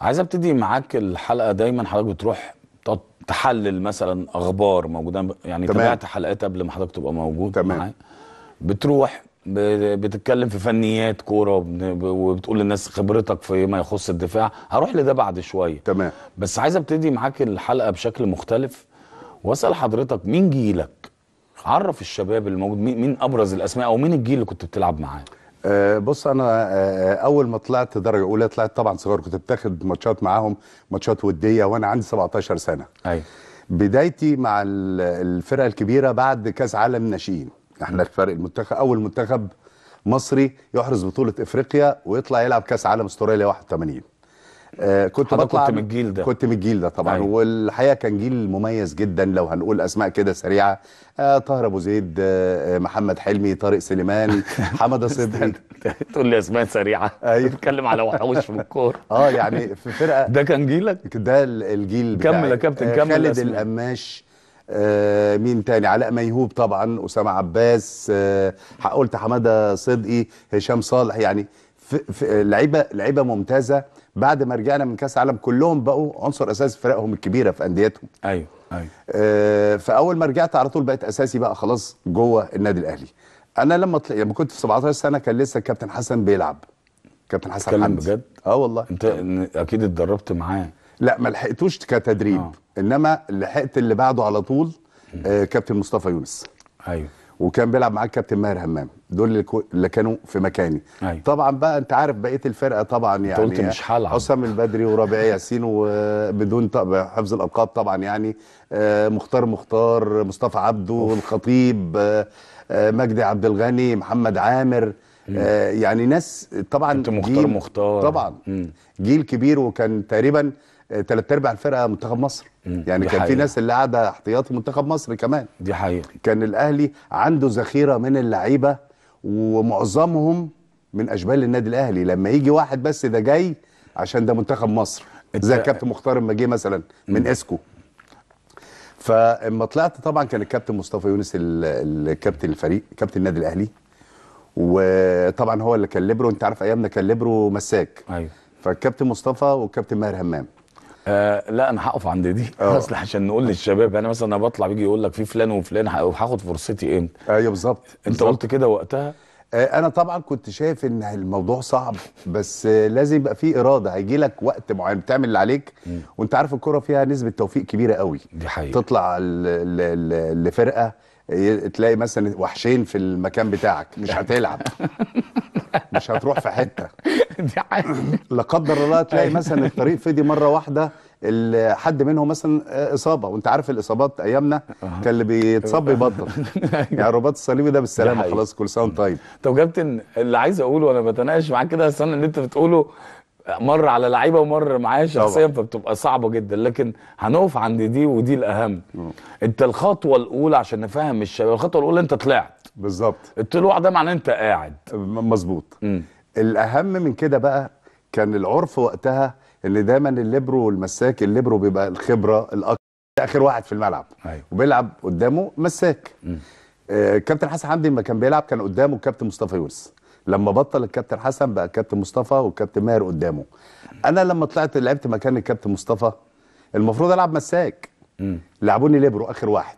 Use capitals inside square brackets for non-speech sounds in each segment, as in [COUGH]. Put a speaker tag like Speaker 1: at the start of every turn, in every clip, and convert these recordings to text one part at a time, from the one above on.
Speaker 1: عايز ابتدي معاك الحلقه دايما حضرتك بتروح تحلل مثلا اخبار موجوده يعني تمام. تابعت حلقات قبل ما حضرتك تبقى موجود تمام معاي. بتروح بتتكلم في فنيات كوره وبتقول للناس خبرتك فيما يخص الدفاع هروح لده بعد شويه تمام بس عايز ابتدي معاك الحلقه بشكل مختلف واسال حضرتك مين جيلك عرف الشباب الموجود مين ابرز الاسماء او
Speaker 2: مين الجيل اللي كنت بتلعب معاه أه بص انا آه،, أه اول ما طلعت درجه اولى طلعت طبعا صغير كنت بتاخد ماتشات معاهم ماتشات وديه وانا عندي 17 سنه ايوه بدايتي مع الفرقه الكبيره بعد كاس عالم ناشئين احنا الفرق المنتخب اول منتخب مصري يحرز بطوله افريقيا ويطلع يلعب كاس عالم استراليا 81 آه، كنت بطلع كنت من الجيل ده كنت من الجيل ده طبعا أيوة. والحقيقه كان جيل مميز جدا لو هنقول اسماء كده سريعه آه طاهر ابو زيد آه, آه، محمد حلمي طارق سليمان [LAUGHS] حمد صبحي تقول لي اسماء سريعه ايوه بتتكلم على وحوش في الكوره [LAUGHS] اه يعني في فرقه [LAUGHS] ده كان جيلك ده الجيل بتاعي كمل يا كابتن آه، كمل خالد القماش آه مين تاني علاء ميهوب طبعا اسامه عباس آه قلت حماده صدقي هشام صالح يعني لعيبه لعيبه ممتازه بعد ما رجعنا من كاس العالم كلهم بقوا عنصر اساسي في فرقهم الكبيره في انديتهم ايوه ايوه آه فاول ما رجعت على طول بقت اساسي بقى خلاص جوه النادي الاهلي انا لما طلع لما كنت في 17 سنه كان لسه الكابتن حسن بيلعب كابتن حسن حمدي بجد اه والله انت اكيد اتدربت معاه لا ما لحقتوش كتدريب آه. انما لحقت اللي بعده على طول آه كابتن مصطفى يونس ايوه وكان بيلعب معاك كابتن ماهر همام دول اللي كانوا في مكاني أيوة. طبعا بقى انت عارف بقيه الفرقه طبعا يعني قلت مش هلعب حسام البدري وربيع ياسين وبدون حفظ الالقاب طبعا يعني آه، مختار مختار مصطفى عبده أوف. الخطيب آه، آه، مجدي عبد الغني محمد عامر يعني ناس طبعا انت مختار مختار طبعا مم. جيل كبير وكان تقريبا ثلاث ارباع الفرقه منتخب مصر يعني كان حقيقة. في ناس اللي قاعده احتياطي منتخب مصر كمان دي حقيقه كان الاهلي عنده ذخيره من اللعيبه ومعظمهم من اشبال النادي الاهلي لما يجي واحد بس ده جاي عشان ده منتخب مصر زي الكابتن مختار لما جه مثلا من اسكو فلما طلعت طبعا كان الكابتن مصطفى يونس الكابتن الفريق كابتن النادي الاهلي وطبعا هو اللي كان ليبرو انت عارف ايامنا كان ليبرو مساك ايوه فالكابتن مصطفى والكابتن ماهر همام آه لا انا هقف عند دي اصل آه. عشان نقول للشباب
Speaker 1: انا مثلا انا بطلع بيجي يقول لك في فلان وفلان هاخد فرصتي امتى ايوه بالظبط انت قلت كده وقتها
Speaker 2: آه، انا طبعا كنت شايف ان الموضوع صعب بس لازم يبقى في اراده هيجي لك وقت معين بتعمل اللي عليك وانت عارف الكوره فيها نسبه توفيق كبيره قوي دي حقيقة. تطلع لفرقه إيه، تلاقي مثلا وحشين في المكان بتاعك مش [LAUGHS] هتلعب مش هتروح في حته [LAUGHS] [LAUGHS] لا قدر الله تلاقي أيوة. مثلا الطريق فضي مره واحده حد منهم مثلا آه، اصابه وانت عارف الاصابات ايامنا كان اللي بيتصاب بيبطل أيوة. يعني الرباط الصليبي ده بالسلامه خلاص كل سنه
Speaker 1: طيب طب كابتن اللي عايز اقوله وانا بتناقش معاك كده استنى اللي انت بتقوله مر على لعيبه ومر معايا شخصيا فبتبقى صعبه جدا لكن هنقف عند دي ودي الاهم م. انت الخطوه الاولى عشان نفهم الشباب الخطوه الاولى انت طلعت بالظبط الطلوع ده معناه انت قاعد
Speaker 2: مظبوط الاهم من كده بقى كان العرف وقتها اللي دايما الليبرو والمساك الليبرو بيبقى الخبره الاكثر اخر واحد في الملعب أيوه. وبيلعب قدامه مساك آه كابتن حسن حمدي لما كان بيلعب كان قدامه الكابتن مصطفى يونس لما بطل الكابتن حسن بقى الكابتن مصطفى والكابتن ماهر قدامه انا لما طلعت لعبت مكان الكابتن مصطفى المفروض العب مساك لعبوني ليبرو اخر واحد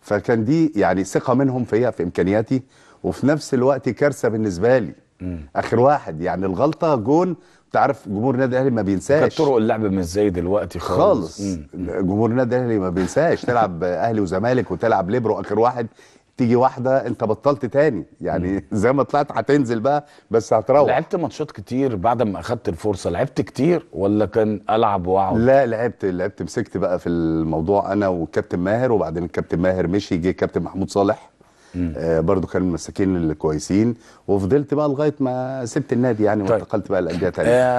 Speaker 2: فكان دي يعني ثقه منهم فيا في امكانياتي وفي نفس الوقت كارثه بالنسبه لي اخر واحد يعني الغلطه جون تعرف جمهور النادي الاهلي ما بينساش كانت طرق اللعب مش زي دلوقتي خالص خالص جمهور النادي الاهلي ما بينساش تلعب [LAUGHS] اهلي وزمالك وتلعب ليبرو اخر واحد تيجي واحده انت بطلت تاني يعني زي ما طلعت هتنزل بقى بس هتروح لعبت ماتشات كتير بعد ما اخدت الفرصه لعبت كتير ولا كان العب واقعد لا لعبت لعبت مسكت بقى في الموضوع انا والكابتن ماهر وبعدين الكابتن ماهر مشي جه كابتن محمود صالح آه برضو كان المساكين الكويسين وفضلت بقى لغايه ما سبت النادي يعني طيب. وانتقلت بقى لانديه ثانيه آه،